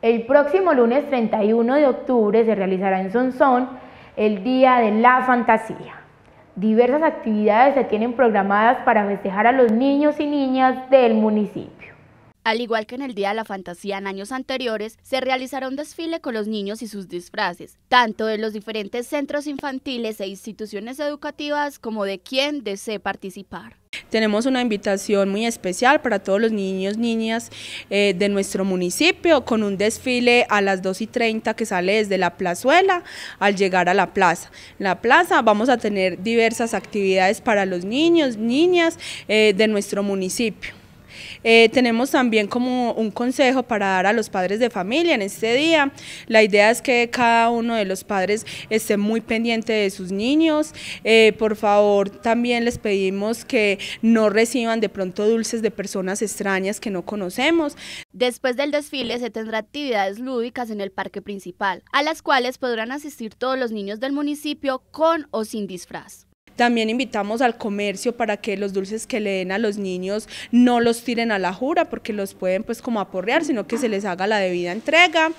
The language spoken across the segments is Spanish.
El próximo lunes 31 de octubre se realizará en Sonsón el Día de la Fantasía. Diversas actividades se tienen programadas para festejar a los niños y niñas del municipio. Al igual que en el Día de la Fantasía en años anteriores, se realizará un desfile con los niños y sus disfraces, tanto de los diferentes centros infantiles e instituciones educativas como de quien desee participar. Tenemos una invitación muy especial para todos los niños, niñas eh, de nuestro municipio, con un desfile a las 2 y 30 que sale desde la plazuela al llegar a la plaza. la plaza vamos a tener diversas actividades para los niños, niñas eh, de nuestro municipio. Eh, tenemos también como un consejo para dar a los padres de familia en este día. La idea es que cada uno de los padres esté muy pendiente de sus niños. Eh, por favor, también les pedimos que no reciban de pronto dulces de personas extrañas que no conocemos. Después del desfile se tendrá actividades lúdicas en el parque principal, a las cuales podrán asistir todos los niños del municipio con o sin disfraz. También invitamos al comercio para que los dulces que le den a los niños no los tiren a la jura porque los pueden pues como aporrear, sino que se les haga la debida entrega.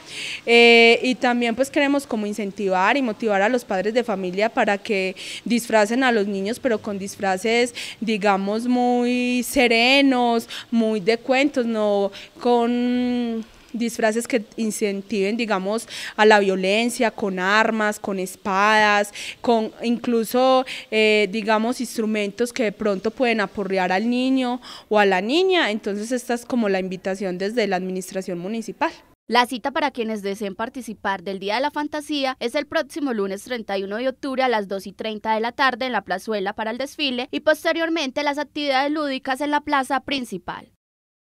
Eh, y también pues queremos como incentivar y motivar a los padres de familia para que disfracen a los niños, pero con disfraces digamos muy serenos, muy de cuentos, no con disfraces que incentiven, digamos, a la violencia con armas, con espadas, con incluso, eh, digamos, instrumentos que de pronto pueden aporrear al niño o a la niña. Entonces, esta es como la invitación desde la administración municipal. La cita para quienes deseen participar del Día de la Fantasía es el próximo lunes 31 de octubre a las 2 y 30 de la tarde en la plazuela para el desfile y posteriormente las actividades lúdicas en la plaza principal.